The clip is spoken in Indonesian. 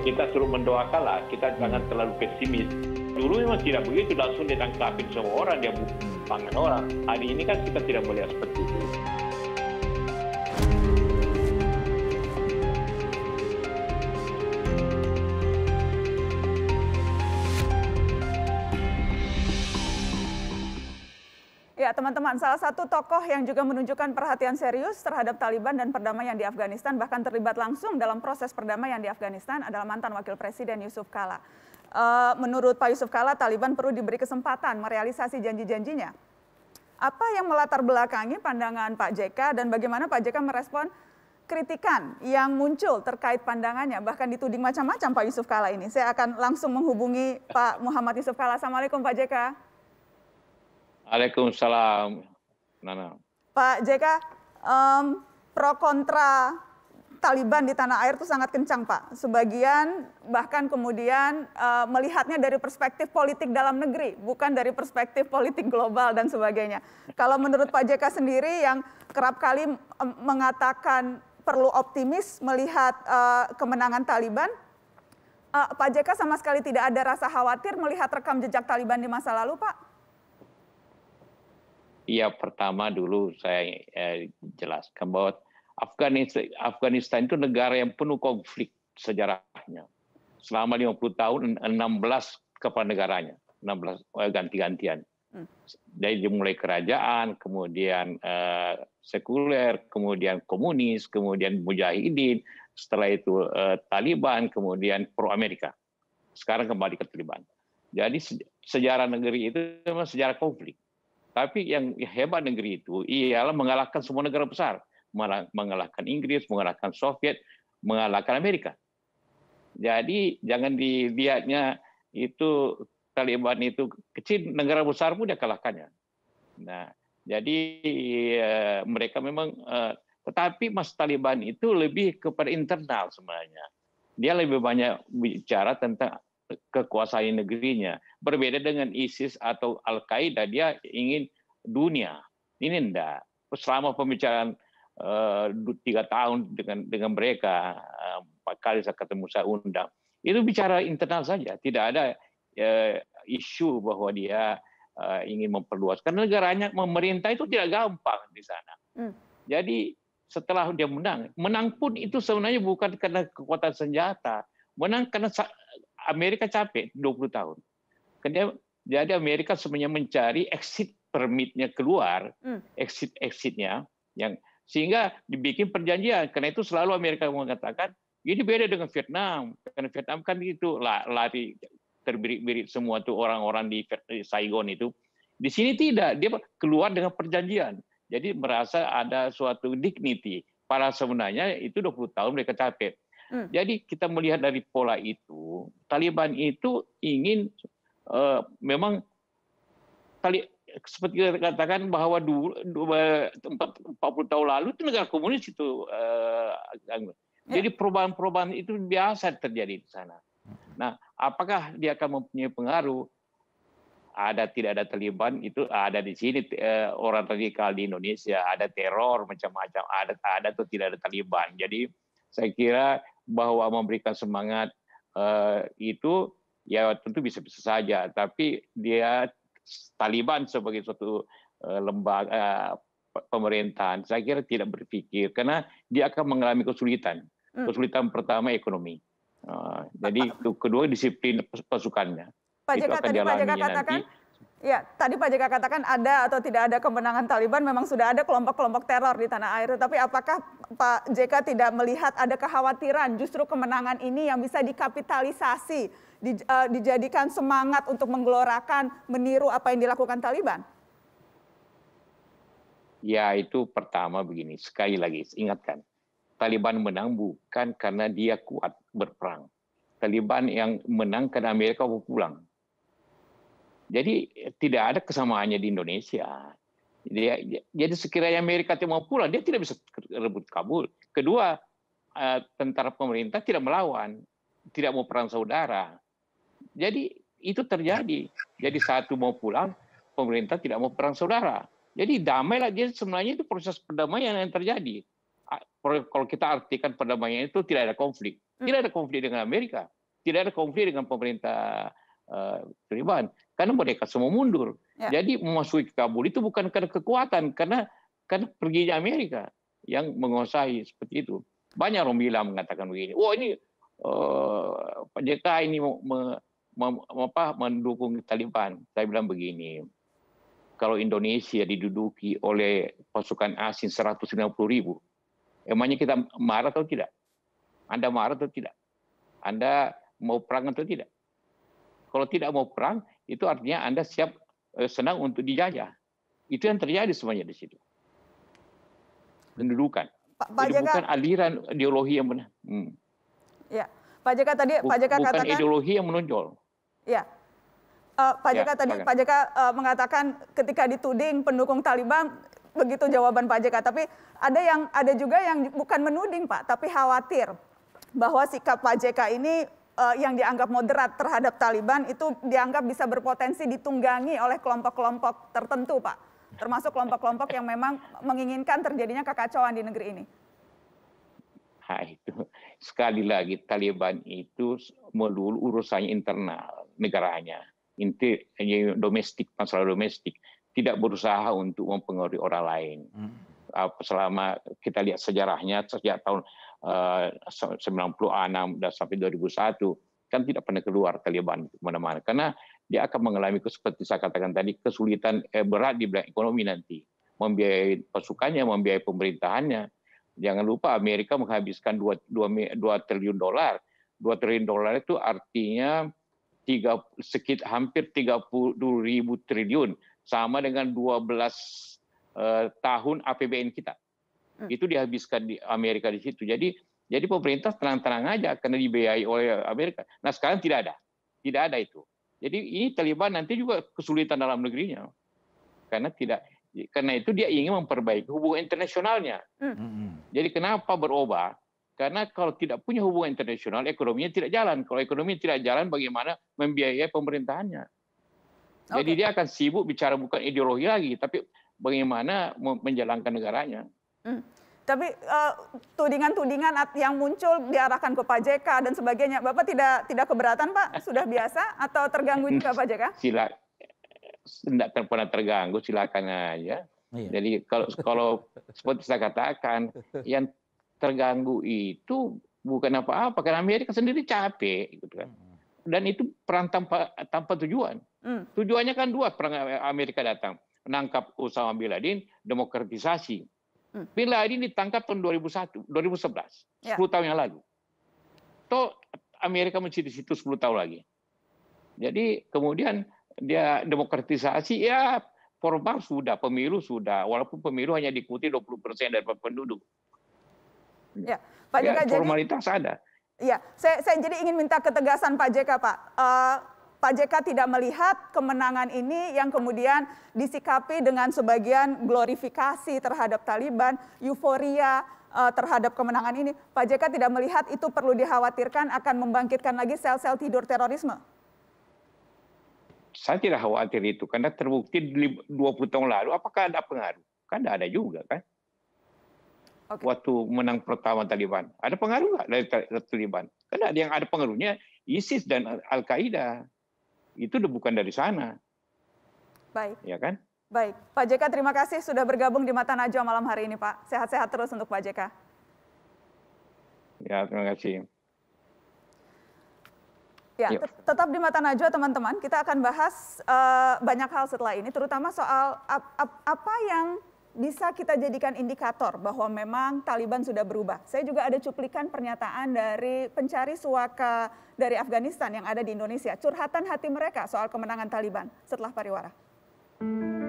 kita suruh mendoakan lah, kita jangan terlalu pesimis. Dulu memang tidak begitu, langsung ditangkapin semua orang, dia bukan orang. Hari ini kan kita tidak boleh seperti itu. Ya, teman-teman, salah satu tokoh yang juga menunjukkan perhatian serius terhadap Taliban dan perdamaian di Afghanistan, bahkan terlibat langsung dalam proses perdamaian di Afghanistan adalah mantan Wakil Presiden Yusuf Kala. Eh, menurut Pak Yusuf Kala, Taliban perlu diberi kesempatan merealisasi janji-janjinya. Apa yang melatar belakangi pandangan Pak JK dan bagaimana Pak JK merespon kritikan yang muncul terkait pandangannya, bahkan dituding macam-macam Pak Yusuf Kala ini. Saya akan langsung menghubungi Pak Muhammad Yusuf Kala. Assalamualaikum Pak JK. Waalaikumsalam. Nana. Pak JK, um, pro kontra Taliban di tanah air itu sangat kencang, Pak. Sebagian bahkan kemudian uh, melihatnya dari perspektif politik dalam negeri, bukan dari perspektif politik global dan sebagainya. Kalau menurut Pak JK sendiri yang kerap kali mengatakan perlu optimis melihat uh, kemenangan Taliban, uh, Pak JK sama sekali tidak ada rasa khawatir melihat rekam jejak Taliban di masa lalu, Pak? Ya pertama dulu saya eh, jelaskan bahwa Afghanistan, Afghanistan itu negara yang penuh konflik sejarahnya. Selama 50 tahun 16 kepala negaranya, 16 eh, ganti-gantian. Hmm. Dari dimulai kerajaan, kemudian eh, sekuler, kemudian komunis, kemudian mujahidin, setelah itu eh, Taliban, kemudian pro Amerika. Sekarang kembali ke Taliban. Jadi sejarah negeri itu memang sejarah konflik. Tapi yang hebat negeri itu ialah mengalahkan semua negara besar, mengalahkan Inggris, mengalahkan Soviet, mengalahkan Amerika. Jadi jangan dilihatnya itu Taliban itu kecil negara besar pun dia kalahkannya. Nah, jadi ya, mereka memang eh, tetapi Mas Taliban itu lebih kepada internal sebenarnya. Dia lebih banyak bicara tentang kekuasaan negerinya. Berbeda dengan ISIS atau Al-Qaeda, dia ingin dunia. Ini enggak. Selama pembicaraan eh, tiga tahun dengan dengan mereka eh, empat kali saya ketemu saya undang itu bicara internal saja tidak ada uh, isu bahwa dia uh, ingin memperluas karena negaranya memerintah itu tidak gampang di sana hmm. jadi setelah dia menang menang pun itu sebenarnya bukan karena kekuatan senjata menang karena Amerika capek 20 tahun. Karena jadi Amerika semuanya mencari exit permitnya keluar, hmm. exit exitnya yang sehingga dibikin perjanjian. Karena itu selalu Amerika mengatakan ini beda dengan Vietnam. Karena Vietnam kan itu lari terbirit-birit semua tuh orang-orang di Saigon itu. Di sini tidak, dia keluar dengan perjanjian. Jadi merasa ada suatu dignity. Para sebenarnya itu 20 tahun mereka capek. Hmm. Jadi kita melihat dari pola itu, Taliban itu ingin uh, memang tali, seperti kita katakan bahwa dulu 40 tahun lalu itu negara komunis itu uh, jadi perubahan-perubahan itu biasa terjadi di sana. Nah, apakah dia akan mempunyai pengaruh? Ada tidak ada Taliban itu ada di sini eh, orang radikal di Indonesia, ada teror macam-macam, ada ada atau tidak ada Taliban. Jadi saya kira bahwa memberikan semangat eh, itu ya tentu bisa bisa saja tapi dia Taliban sebagai suatu eh, lembaga eh, pemerintahan saya kira tidak berpikir karena dia akan mengalami kesulitan hmm. kesulitan pertama ekonomi jadi kedua disiplin pasukannya Pak Jaka tadi Pak Jaka katakan Ya, tadi Pak JK katakan ada atau tidak ada kemenangan Taliban, memang sudah ada kelompok-kelompok teror di tanah air. Tapi apakah Pak JK tidak melihat ada kekhawatiran justru kemenangan ini yang bisa dikapitalisasi, e, dijadikan semangat untuk menggelorakan, meniru apa yang dilakukan Taliban? Ya, itu pertama begini, sekali lagi ingatkan, Taliban menang bukan karena dia kuat berperang. Taliban yang menang karena Amerika mau pulang jadi tidak ada kesamaannya di Indonesia. Dia, jadi sekiranya Amerika mau pulang, dia tidak bisa rebut Kabul. Kedua, eh, tentara pemerintah tidak melawan, tidak mau perang saudara. Jadi itu terjadi. Jadi satu mau pulang, pemerintah tidak mau perang saudara. Jadi damailah. Jadi sebenarnya itu proses perdamaian yang terjadi. Kalau kita artikan perdamaian itu tidak ada konflik. Tidak ada konflik dengan Amerika. Tidak ada konflik dengan pemerintah Taliban eh, karena mereka semua mundur. Ya. Jadi memasuki Kabul itu bukan karena kekuatan karena karena perginya Amerika yang menguasai seperti itu. Banyak orang bilang mengatakan begini, "Wah, oh, ini uh, eh, JK ini me, me, apa, mendukung Taliban." Saya bilang begini, kalau Indonesia diduduki oleh pasukan asing 150 ribu, emangnya kita marah atau tidak? Anda marah atau tidak? Anda mau perang atau tidak? Kalau tidak mau perang, itu artinya Anda siap eh, senang untuk dijajah. Itu yang terjadi semuanya di situ. Pendudukan. Pak, Jaka, bukan aliran ideologi yang benar. Hmm. Ya, Pak Jaka tadi Pak Jaka bukan katakan ideologi yang menonjol. Ya, Uh, Pak Jaka ya, tadi Pak Jaka uh, eh, mengatakan ketika dituding pendukung Taliban begitu jawaban Pak Jaka, tapi ada yang ada juga yang bukan menuding Pak, tapi khawatir bahwa sikap Pak Jaka ini uh, yang dianggap moderat terhadap Taliban itu dianggap bisa berpotensi ditunggangi oleh kelompok-kelompok tertentu, Pak. Termasuk kelompok-kelompok yang memang menginginkan terjadinya kekacauan di negeri ini. Nah, itu sekali lagi Taliban itu melulu urusannya internal negaranya, inti eh, domestik masalah domestik, tidak berusaha untuk mempengaruhi orang lain. Hmm. Selama kita lihat sejarahnya sejak tahun 96 eh, dan sampai 2001 kan tidak pernah keluar Taliban kemana-mana karena dia akan mengalami seperti saya katakan tadi kesulitan eh, berat di bidang ekonomi nanti membiayai pasukannya membiayai pemerintahannya jangan lupa Amerika menghabiskan 2, 2, 2 triliun dolar 2 triliun dolar itu artinya tiga sekit hampir 30 ribu triliun sama dengan 12 eh, tahun APBN kita Hmm. itu dihabiskan di Amerika di situ. Jadi jadi pemerintah terang-terang aja karena dibiayai oleh Amerika. Nah sekarang tidak ada, tidak ada itu. Jadi ini Taliban nanti juga kesulitan dalam negerinya karena tidak karena itu dia ingin memperbaiki hubungan internasionalnya. Hmm. hmm. Jadi kenapa berubah? Karena kalau tidak punya hubungan internasional, ekonominya tidak jalan. Kalau ekonomi tidak jalan, bagaimana membiayai pemerintahannya? Jadi dia akan sibuk bicara bukan ideologi lagi, tapi bagaimana menjalankan negaranya. Hmm. Tapi eh, tudingan-tudingan yang muncul diarahkan ke Pak JK dan sebagainya, Bapak tidak tidak keberatan Pak? Sudah biasa atau terganggu juga Pak JK? Sila, tidak pernah terganggu, silakan aja. Iya. Jadi kalau kalau seperti saya katakan, yang terganggu itu bukan apa-apa karena Amerika sendiri capek, gitu kan. Dan itu perang tanpa tanpa tujuan. Hmm. Tujuannya kan dua perang Amerika datang, menangkap Osama bin Laden, demokratisasi Hmm. Bin Laden ditangkap tahun 2001, 2011, ya. 10 tahun yang lalu. Toh Amerika masih situ 10 tahun lagi. Jadi kemudian dia demokratisasi ya formal sudah, pemilu sudah, walaupun pemilu hanya diikuti 20% persen dari penduduk. Ya, Pak Jika, ya, formalitas jadi, ada. Ya, saya, saya jadi ingin minta ketegasan Pak JK Pak. Uh, Pak JK tidak melihat kemenangan ini yang kemudian disikapi dengan sebagian glorifikasi terhadap Taliban, euforia eh, terhadap kemenangan ini. Pak JK tidak melihat itu perlu dikhawatirkan akan membangkitkan lagi sel-sel tidur terorisme. Saya tidak khawatir itu karena terbukti 20 tahun lalu apakah ada pengaruh? Kan tidak ada juga kan. Okay. Waktu menang pertama Taliban, ada pengaruh nggak dari Taliban? Karena ada yang ada pengaruhnya ISIS dan Al Qaeda itu udah bukan dari sana. Baik. Ya kan? Baik. Pak JK, terima kasih sudah bergabung di Mata Najwa malam hari ini, Pak. Sehat-sehat terus untuk Pak JK. Ya, terima kasih. Ya, tetap di mata najwa teman-teman. Kita akan bahas uh, banyak hal setelah ini, terutama soal ap ap apa yang bisa kita jadikan indikator bahwa memang Taliban sudah berubah. Saya juga ada cuplikan pernyataan dari pencari suaka dari Afghanistan yang ada di Indonesia, curhatan hati mereka soal kemenangan Taliban setelah pariwara.